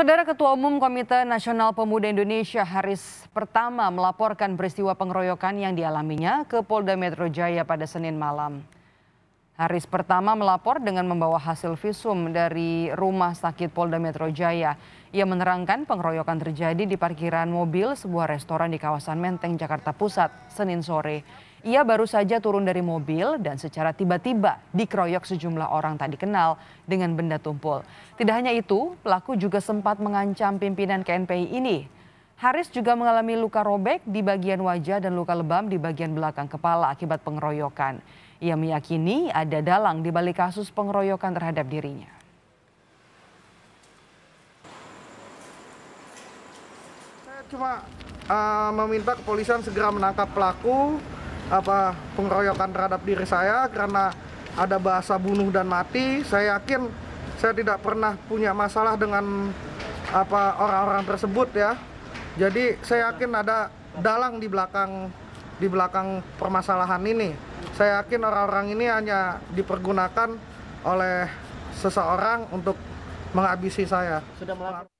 Saudara Ketua Umum Komite Nasional Pemuda Indonesia Haris pertama melaporkan peristiwa pengeroyokan yang dialaminya ke Polda Metro Jaya pada Senin malam. Haris pertama melapor dengan membawa hasil visum dari Rumah Sakit Polda Metro Jaya. Ia menerangkan pengeroyokan terjadi di parkiran mobil sebuah restoran di kawasan Menteng, Jakarta Pusat, Senin sore. Ia baru saja turun dari mobil dan secara tiba-tiba dikeroyok sejumlah orang tak dikenal dengan benda tumpul. Tidak hanya itu, pelaku juga sempat mengancam pimpinan KNPI ini. Haris juga mengalami luka robek di bagian wajah dan luka lebam di bagian belakang kepala akibat pengeroyokan. Ia meyakini ada dalang di balik kasus pengeroyokan terhadap dirinya. Saya cuma uh, meminta kepolisian segera menangkap pelaku apa pengeroyokan terhadap diri saya karena ada bahasa bunuh dan mati. Saya yakin saya tidak pernah punya masalah dengan apa orang-orang tersebut ya. Jadi saya yakin ada dalang di belakang di belakang permasalahan ini. Saya yakin orang-orang ini hanya dipergunakan oleh seseorang untuk menghabisi saya. Sudah melakukan